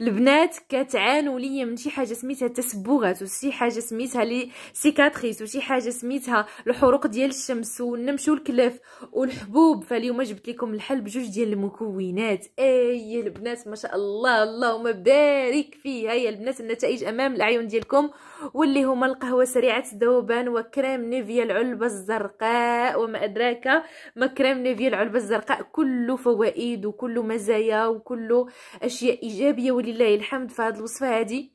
البنات كتعانوا ليا من شي حاجه سميتها تسبغات وشي حاجه سميتها لي سيكاتريس وشي حاجه سميتها الحروق ديال الشمس والنمش والكلف والحبوب فاليوم جبت لكم الحل بجوج ديال المكونات اي البنات ما شاء الله اللهم بارك فيها يا البنات النتائج امام العيون ديالكم واللي هما القهوه سريعه الذوبان وكريم نيفيا العلبه الزرقاء وما ادراك ما كريم نيفيا العلبه الزرقاء كله فوائد وكله مزايا وكله اشياء ايجابيه ولله الحمد في هذه الوصفه هذه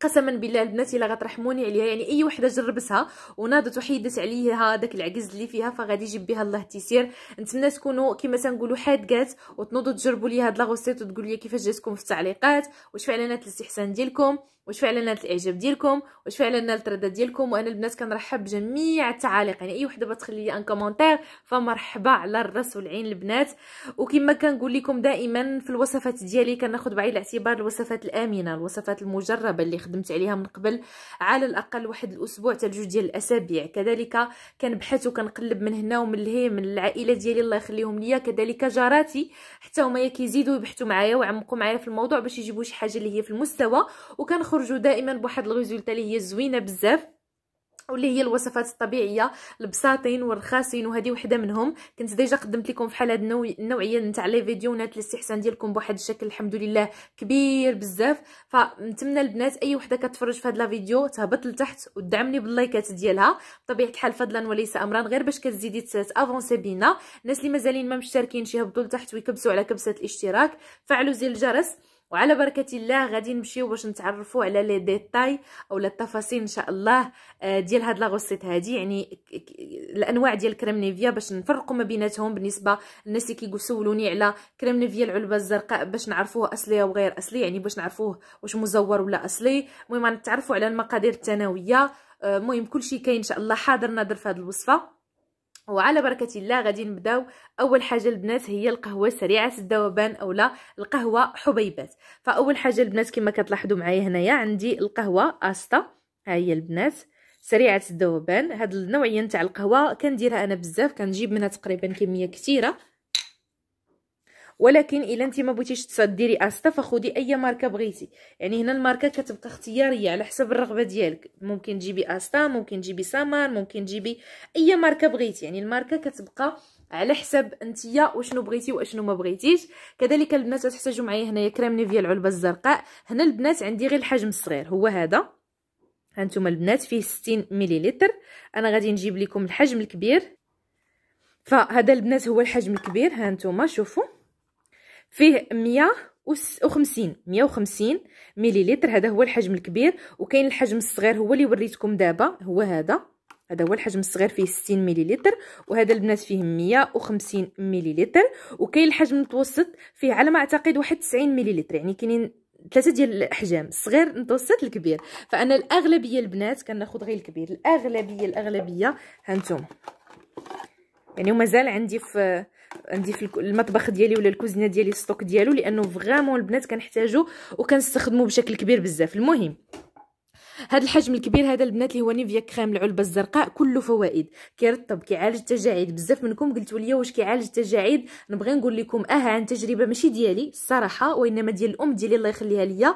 قسما بالله البنات الا غترحموني عليها يعني اي وحده جربتها وناضت وحيدت عليها داك العجز اللي فيها فغادي يجيب بها الله التيسير نتمنى تكونوا كما تنقولوا حادقات وتنوضوا تجربوا لي هاد لاغوسيت وتقولوا لي كيفاش جاتكم في التعليقات واش فعلا الاستحسان ديالكم واش فعلا نالت الاعجاب ديالكم واش فعلا نالت الرد ديالكم وانا البنات كنرحب بجميع التعاليق يعني اي وحده بتخلي لي ان كومونتير فمرحبا على الراس والعين البنات وكما كنقول لكم دائما في الوصفات ديالي كناخذ بعين الاعتبار الوصفات الامنه الوصفات المجربه اللي خدمت عليها من قبل على الاقل واحد الاسبوع حتى لجوج ديال الاسابيع كذلك كنبحث وكنقلب من هنا ومن لهي من العائله ديالي الله يخليهم ليا كذلك جاراتي حتى هما كيزيدوا يبحثوا معايا ويعمقوا معايا في الموضوع باش يجيبوا شي حاجه اللي هي في المستوى وكنخرج كنخرجوا دائما بواحد الريزولتا اللي هي زوينه بزاف واللي هي الوصفات الطبيعيه البساطين والرخاصين وهذه وحده منهم كنت ديجا قدمت لكم فحال النوع... النوعيه نتاع لي فيديو نات الاستحسان ديالكم بواحد الشكل الحمد لله كبير بزاف فنتمنى البنات اي وحده كتفرج في هاد لا فيديو تهبط لتحت ودعمني باللايكات ديالها بطبيعه الحال فضلا وليس امرا غير باش كتزيدي تافونسي بينا الناس اللي مازالين ما مشتركينش يهبطوا لتحت ويكبسوا على كبسه الاشتراك فعلوا زر الجرس وعلى بركه الله غادي نمشيو باش نتعرفوا على لي ديتاي اولا التفاصيل ان شاء الله آه، ديال هاد لاغوسيت هادي يعني الانواع ديال كريم نيفيا باش نفرقوا ما بيناتهم بالنسبه للناس اللي كيسولوني على كريم نيفيا العلبه الزرقاء باش نعرفوه اصلي او غير اصلي يعني باش نعرفوه واش مزور ولا اصلي المهم نتعرفوا على المقادير الثانويه آه، المهم كلشي كاين ان شاء الله حاضر ناظر في هاد الوصفه وعلى بركة الله غادي نبداو أول حاجة البنات هي القهوة سريعة الذوبان أو لا القهوة حبيبات فأول حاجة البنات كما كتلاحظوا معايا هنايا عندي القهوة أستا ها هي البنات سريعة الذوبان هاد النوعية نتاع القهوة كنديرها أنا بزاف كنجيب منها تقريبا كمية كثيرة ولكن الا انت ما بغيتيش ديري استا فخدي اي ماركه بغيتي يعني هنا الماركه كتبقى اختياريه على حسب الرغبه ديالك ممكن تجيبي استا ممكن تجيبي سامان ممكن تجيبي اي ماركه بغيتي يعني الماركه كتبقى على حسب نتيا وشنو بغيتي واشنو ما بغيتيش كذلك البنات تحتاجوا معايا هنايا كريم نيفيا العلبه الزرقاء هنا البنات عندي غير الحجم الصغير هو هذا هانتوما البنات فيه 60 مليلتر انا غادي نجيب لكم الحجم الكبير فهذا البنات هو الحجم الكبير هانتوما شوفوا فيه 150 150 مليلتر هذا هو الحجم الكبير وكاين الحجم الصغير هو اللي وريتكم دابا هو هذا هذا هو الحجم الصغير فيه 60 مليلتر وهذا البنات فيه 150 مليلتر وكاين الحجم المتوسط فيه على ما اعتقد واحد 90 مليلتر يعني كاينين ثلاثه ديال الاحجام الصغير المتوسط الكبير فانا الاغلبيه البنات كناخذ غير الكبير الاغلبيه الاغلبيه هانتوما يعني ومازال عندي في عندي في المطبخ ديالي ولا الكوزينه ديالي الستوك ديالو لانه فريمون البنات كنحتاجو وكنستخدمو بشكل كبير بزاف المهم هذا الحجم الكبير هذا البنات اللي هو نيفيا كريم العلبه الزرقاء كله فوائد كيرطب كيعالج التجاعيد بزاف منكم قلتوا لي واش كيعالج التجاعيد نبغي نقول لكم اه عن تجربه ماشي ديالي الصراحه وانما ديال الام ديالي الله يخليها ليا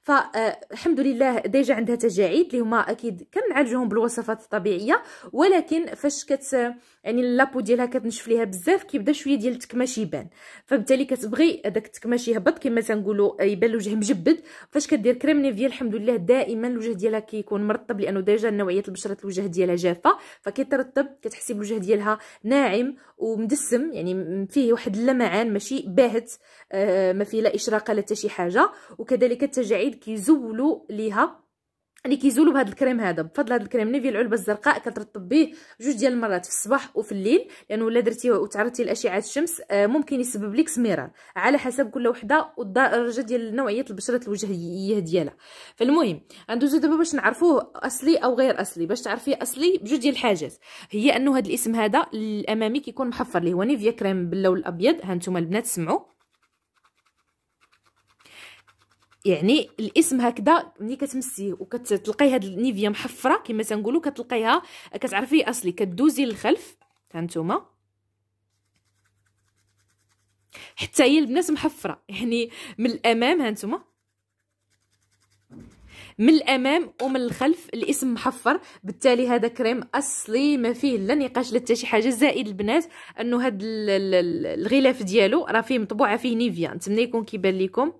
فالحمد آه، لله ديجا عندها تجاعيد اللي هما اكيد كنعالجوهم بالوصفات الطبيعيه ولكن فاش كت يعني لابو ديالها كتنشف ليها بزاف كيبدا شويه ديال التكماش يبان فبالتالي كتبغي هذاك التكماش يهبط كما تنقولوا آه، يبان الوجه مجبد فاش كدير كريم نيفيا الحمد لله دائما الوجه ديالها كيكون مرطب لانه ديجا نوعيه البشره الوجه ديالها جافه فكيترطب كتحسي بالوجه ديالها ناعم ومدسم يعني فيه واحد اللمعان ماشي باهت آه، ما فيه لا اشراقه لا حتى شي حاجه وكذلك التجاعيد كيزولوا ليها اللي كيزولوا بهذا الكريم هذا بفضل هذا الكريم نيفيا العلبه الزرقاء كترطب به جوج ديال المرات في الصباح وفي الليل لانه يعني الا درتي وتعرضتي لاشعه الشمس آه، ممكن يسبب لك سميره على حسب كل وحده والدرجه ديال نوعيه البشره الوجهيه ديالها فالمهم غندوزو دابا باش نعرفوه اصلي او غير اصلي باش تعرفيه اصلي بجوج ديال الحاجات هي انه هذا الاسم هذا الامامي كيكون محفر اللي هو نيفيا كريم باللون الابيض ها البنات سمعوا يعني الاسم هكذا ملي كتمسيه وكتلقاي هاد النيفيا محفره كما تنقولوا كتلقايها كتعرفي اصلي كدوزي للخلف هانتوما حتى هي البنات محفره يعني من الامام هانتوما من الامام ومن الخلف الاسم محفر بالتالي هذا كريم اصلي ما فيه لا نقاش لا شي حاجه زائد البنات انه هذا الغلاف ديالو راه فيه مطبوعه فيه نيفيا نتمنى يكون كيبان لكم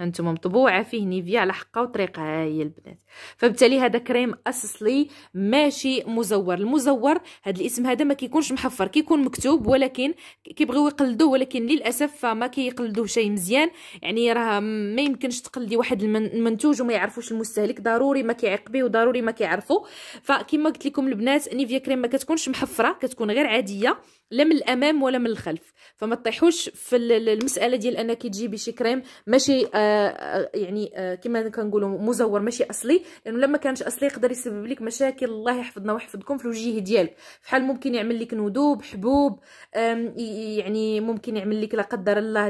هانتوما مطبوعه فيه نيفيا على حقها وطريقها هي البنات فبالتالي هذا كريم اصلي ماشي مزور المزور هذا الاسم هذا ما كيكونش محفر كيكون مكتوب ولكن كيبغيو يقلدوه ولكن للاسف فما كيقلدوه شيء مزيان يعني راه ما يمكنش تقلدي واحد المنتوج وما يعرفوش المستهلك ضروري ما كيعقبيه وضروري ما كيعرفو فكما قلت لكم البنات نيفيا كريم ما كتكونش محفره كتكون غير عاديه لا من الامام ولا من الخلف فما تطيحوش في المساله ديال انك تجيبي شي كريم ماشي آه, آه، يعني آه كما كنقولوا مزور ماشي اصلي لانه لما كانش اصلي يقدر يسبب لك مشاكل الله يحفظنا ويحفظكم في الوجه ديالك فحال ممكن يعمل لك ندوب حبوب يعني ممكن يعمل لك لا قدر الله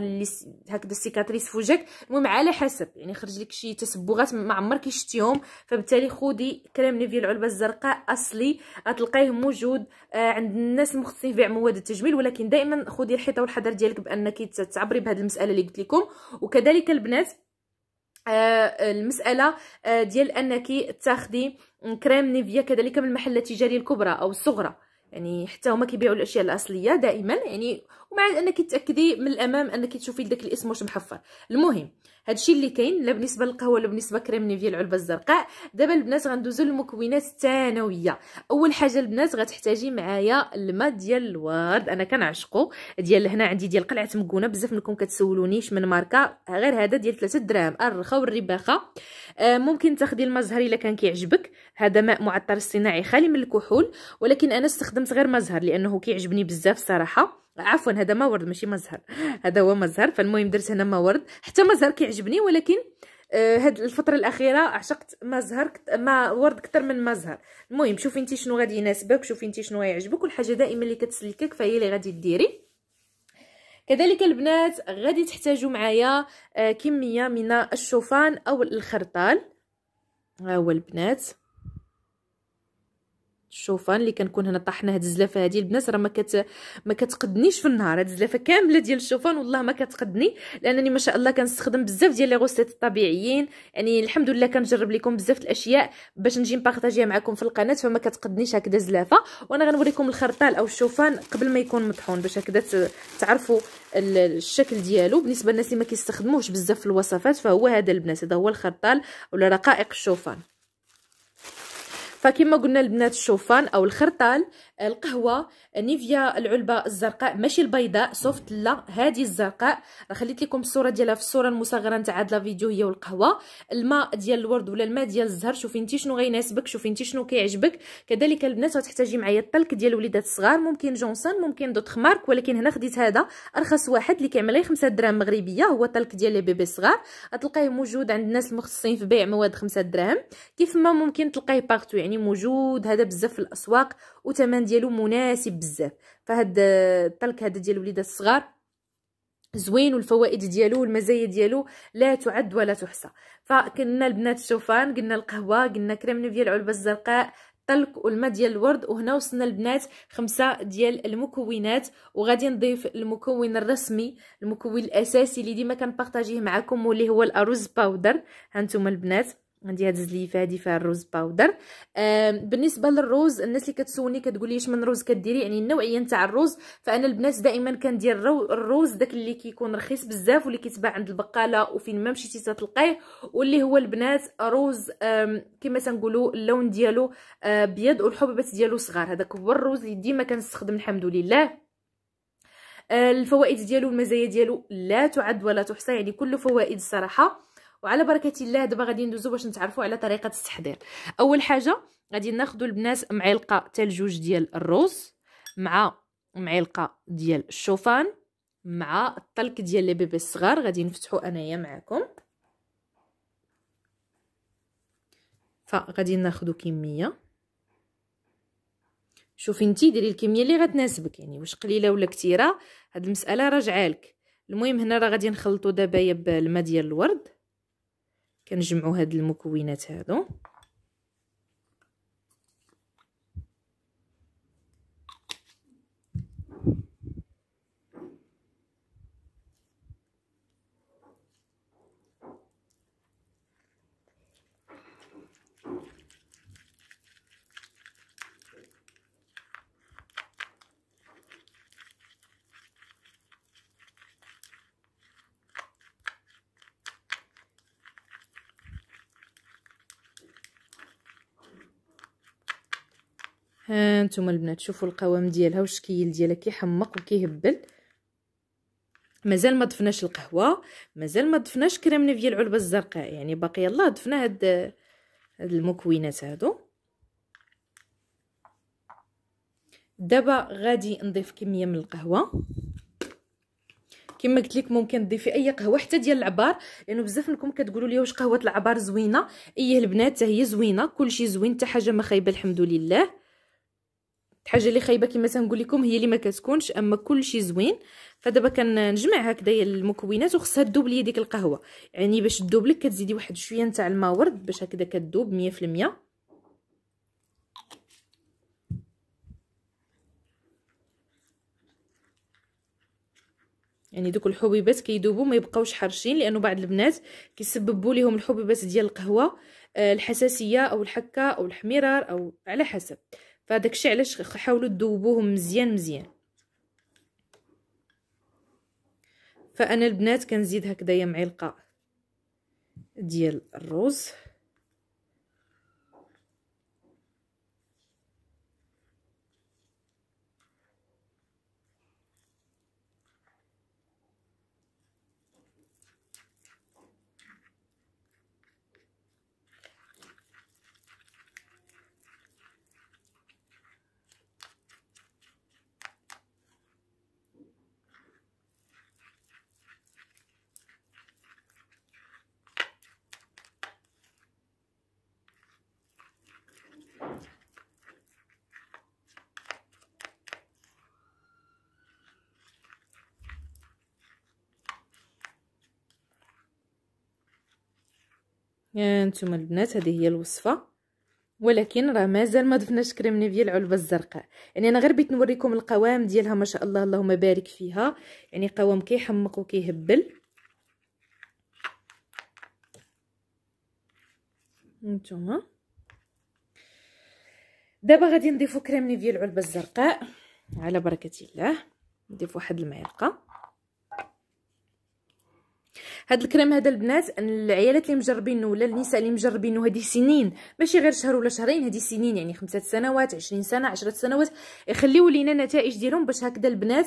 هكذا السيكاتريس في وجهك المهم على حسب يعني خرج لك شي تسبغات ما عمرك شتيهم فبالتالي خودي كريم نيفيا العلبه الزرقاء اصلي غتلقايه موجود آه عند الناس المختصين في مواد التجميل ولكن دائما خدي الحيطه والحذر ديالك بانك تعبري بهذه المساله اللي قلت لكم وكذلك البنات آه المساله آه، ديال انك تاخدي كريم نيفيا كذلك من المحلات التجاريه الكبرى او الصغرى يعني حتى هما كيبيعوا الاشياء الاصليه دائما يعني ومع انك تاكدي من الامام انك تشوفي داك الاسم واش محفر المهم هادشي اللي كاين لا بالنسبه للقهوه ولا بالنسبه كريم نيفيا العلبه الزرقاء دابا البنات غندوزو للمكونات الثانويه اول حاجه البنات غتحتاجي معايا الماء ديال الورد انا كنعشقو ديال هنا عندي ديال قلعه مكونه بزاف منكم كتسولوني من ماركه غير هذا ديال 3 دراهم الرخا والرباخه آه ممكن تاخدي الماء زهري الا كان كيعجبك هذا ماء معطر صناعي خالي من الكحول ولكن انا استخدمت غير ماء زهر لانه كيعجبني بزاف صراحه عفوا هذا ما ورد ماشي مزهر هذا هو مزهر فالمهم درت هنا ما ورد حتى مزهر كيعجبني ولكن آه، هاد الفتره الاخيره عشقت مزهر ما ورد اكثر من مزهر المهم شوفي انت شنو غادي يناسبك شوفي انت شنو غيعجبك حاجه دائما اللي كتسلكك فهي اللي غادي ديري كذلك البنات غادي تحتاجوا معايا آه، كميه من الشوفان او الخرطال ها هو البنات الشوفان اللي كنكون هنا طحنا هاد الزلافه هادي البنات راه ما كت ما كتقدنيش في النهار هاد الزلافه كامله ديال الشوفان والله ما كتقدني لانني ما شاء الله كنستخدم بزاف ديال لي غوسيت الطبيعيين يعني الحمد لله كنجرب لكم بزاف الاشياء باش نجي نبارطاجيها معكم في القناه فما كتقدنيش هكذا زلافه وانا غنوريكم الخرطال او الشوفان قبل ما يكون مطحون باش هكذا تعرفوا الشكل ديالو بالنسبه للناس اللي ما كيستخدموهش بزاف في الوصفات فهو هذا البنات هذا هو الخرطال ولا رقائق الشوفان فكما قلنا البنات الشوفان او الخرطال القهوه نيفيا العلبه الزرقاء ماشي البيضاء سوفت لا هذه الزرقاء راه خليت لكم الصوره ديالها في الصوره المصغره نتاع هاد الفيديو هي والقهوه الماء ديال الورد ولا الماء ديال الزهر شوفي انت شنو غيناسبك شوفي انت شنو كيعجبك كذلك البنات غتحتاجي معايا الطلك ديال الوليدات الصغار ممكن جونسون ممكن دوت مارك ولكن هنا خديت هذا ارخص واحد اللي كيعمل غير 5 دراهم مغربيه هو طلك ديال لي بيبي صغار غتلقاه موجود عند الناس المختصين في بيع مواد 5 دراهم كيف ما ممكن تلقاه بارتو يعني موجود هذا بزاف في الاسواق وثمن ديالو مناسب بزاف فهاد الطلق هذا ديال الوليدات الصغار زوين والفوائد ديالو والمزايا ديالو لا تعد ولا تحصى فكنا البنات الشوفان قلنا القهوه قلنا كريم نوفيا العلبه الزرقاء الطلق والماء ديال الورد وهنا وصلنا البنات خمسة ديال المكونات وغادي نضيف المكون الرسمي المكون الاساسي اللي ديما كنبارطاجيه معكم واللي هو الارز باودر هانتوما البنات عندي هاد الزليفه هادي فيها الروز باودر بالنسبه للروز الناس اللي كتسولني كتقول لي من روز كديري يعني النوعيه نتاع الروز فانا البنات دائما كندير الروز داك اللي كيكون رخيص بزاف واللي كيتباع عند البقاله وفين ما مشيتي تلقاه واللي هو البنات روز كما تنقولوا اللون ديالو ابيض آه، والحبوبات ديالو صغار هذاك هو الروز اللي ديما كنستخدم الحمد لله آه، الفوائد ديالو المزايا ديالو لا تعد ولا تحصى يعني كل فوائد الصراحه وعلى بركه الله دابا غادي ندوزو باش نتعرفوا على طريقه التحضير اول حاجه غادي ناخذ البنات معلقه حتى لجوج ديال الرز مع معلقه ديال الشوفان مع الطلك ديال لي بيبي الصغار غادي نفتحو انايا معكم فغادي ناخذ كميه شوفي انتي ديري الكميه اللي غتناسبك يعني واش قليله ولا كثيره هاد المساله راجعه لك المهم هنا راه غادي نخلطو دابا بالماء ديال الورد كنجمعوا هاد المكونات هادو ها نتوما البنات شوفوا القوام ديالها والشكل ديالها كيحمق وكيهبل مازال ما ضفناش القهوه مازال ما ضفناش كرامنا ديال العلبه الزرقاء يعني باقي يلاه ضفنا هاد هاد المكونات هادو دابا غادي نضيف كميه من القهوه كما قلت لك ممكن تضيفي اي قهوه حتى ديال العبار لانه بزاف منكم كتقولوا لي واش قهوه العبار زوينه ايه البنات هي زوينه كلشي زوين حتى حاجه ما خايبه الحمد لله الحاجه اللي خايبه كما تنقول لكم هي اللي ما كتكونش اما كلشي زوين فدابا كنجمع هكذايا المكونات وخصها لي ديك القهوه يعني باش تذوب لك كتزيدي واحد شويه نتاع الماء ورد باش هكذا كتذوب 100% يعني دوك الحبيبات كيذوبوا ما يبقاوش حرشين لانه بعض البنات كيسببوا ليهم الحبيبات ديال القهوه آه، الحساسيه او الحكه او الحميرار او على حسب فهداك الشيء علاش حاولوا تذوبوهم مزيان مزيان فانا البنات كنزيد هكذايا معلقه ديال الرز نتوما البنات هذه هي الوصفه ولكن راه مازال ما ضفناش كريم نيفيه العلبه الزرقاء يعني انا غير بغيت نوريكم القوام ديالها ما شاء الله اللهم بارك فيها يعني قوام كيحمق وكيهبل نتوما دابا غادي نضيفو كريم نيفيه العلبه الزرقاء على بركه الله نضيف واحد المعلقه هاد الكريم هذا البنات العيالات اللي مجربينه ولا النساء اللي مجربينه هادي سنين ماشي غير شهر ولا شهرين هادي سنين يعني خمسة سنوات عشرين سنه عشرة سنوات يخليو لينا نتائج ديالهم باش هكذا البنات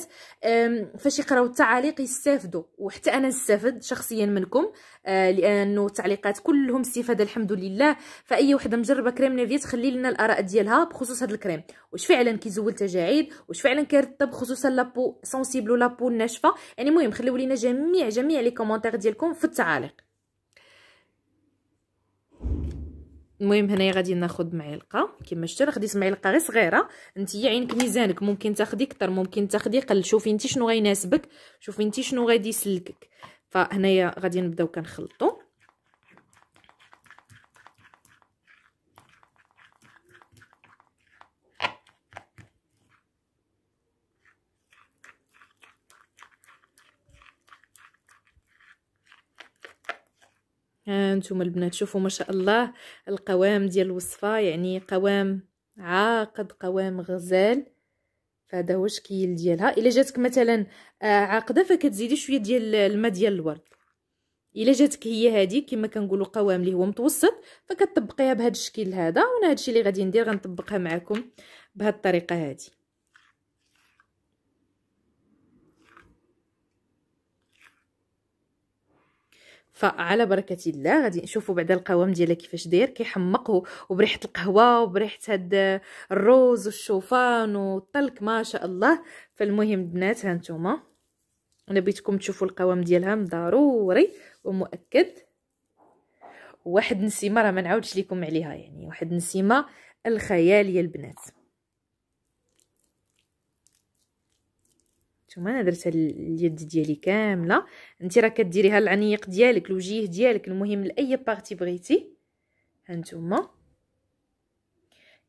فاش يقراو التعاليق يستافدوا وحتى انا نستافد شخصيا منكم آه، لانه التعليقات كلهم استفاده الحمد لله فاي وحده مجربه كريم نيفيا تخلي لنا الاراء ديالها بخصوص هذا الكريم واش فعلا كيزول التجاعيد واش فعلا كيرطب خصوصا لابو سونسيبل ولا بو الناشفه يعني المهم خليو لينا جميع جميع لي كومونتير ديالكم في التعاليق المهم هنايا غادي ناخذ معلقه كما شفتوا راه خديت معلقه غير صغيره انت عينك ميزانك ممكن تاخدي كتر ممكن تاخدي قل شوفي انت شنو غيناسبك شوفي انت شنو غادي يسلكك فهنايا غادي نبداو كنخلطوا هانتوما البنات شوفوا ما شاء الله القوام ديال الوصفه يعني قوام عاقد قوام غزال فهذا هو الشكل ديالها الا جاتك مثلا آه، عاقده فكتزيدي شويه ديال الماء ديال الورد الا جاتك هي هذه كما كنقولوا قوام اللي هو متوسط فكتطبقيها بهذا الشكل هذا وانا هذا الشيء اللي غادي ندير غنطبقها معكم بهذه الطريقه هذه فعلى بركه الله غادي نشوفوا بعدا القوام ديالها كيفاش داير كيحمق وبريحه القهوه وبريحه هاد الروز والشوفان والطلق ما شاء الله فالمهم البنات هانتوما انا بيتكم تشوفوا القوام ديالها ضروري ومؤكد واحد النسيمه راه ما نعاودش لكم عليها يعني واحد النسيمه الخياليه البنات نتوما انا درت اليد ديالي كامله انت راه كديريها العنيق ديالك الوجيه ديالك المهم لاي بارتي بغيتي هانتوما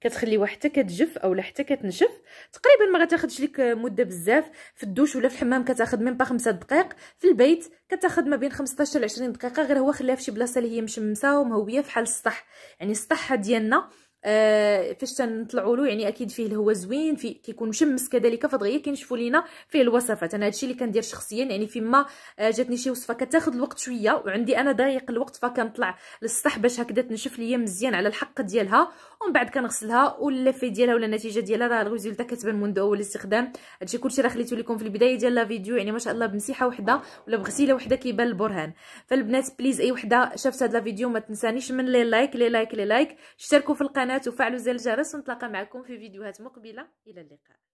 كتخليوها حتى كتجف اولا حتى كتنشف تقريبا ما غتاخذش لك مده بزاف في الدوش ولا في الحمام كتاخذ ميم با 5 دقائق في البيت كتاخذ ما بين 15 ل 20 دقيقه غير هو خلاها في شي بلاصه اللي هي مشمسه ومهويه فحال السطح يعني السطح ديالنا آه، فاش تنطلعوا له يعني اكيد فيه الهواء زوين في كيكون مشمس كذلك فدغيا كينشفوا لينا فيه الوصفات انا هادشي اللي كندير شخصيا يعني فيما آه، جاتني شي وصفه كتاخذ الوقت شويه وعندي انا ضيق الوقت فكنطلع للسطح باش هكذا تنشف ليا مزيان على الحق ديالها ومن بعد كنغسلها واللفه ديالها ولا النتيجه ديالها راه الريزولتا كتبان منذ اول استخدام هادشي كلشي راه خليته لكم في البدايه ديال لا فيديو يعني ما شاء الله بمسيحه وحده ولا بغسيله وحده كيبان البرهان فالبنات بليز اي وحده شافت هاد لا فيديو ما تنسانيش من لي لايك لي لايك لي لايك اشتركوا في القناه القناه وفعلوا زر الجرس ونتلاقى معكم في فيديوهات مقبلة إلى اللقاء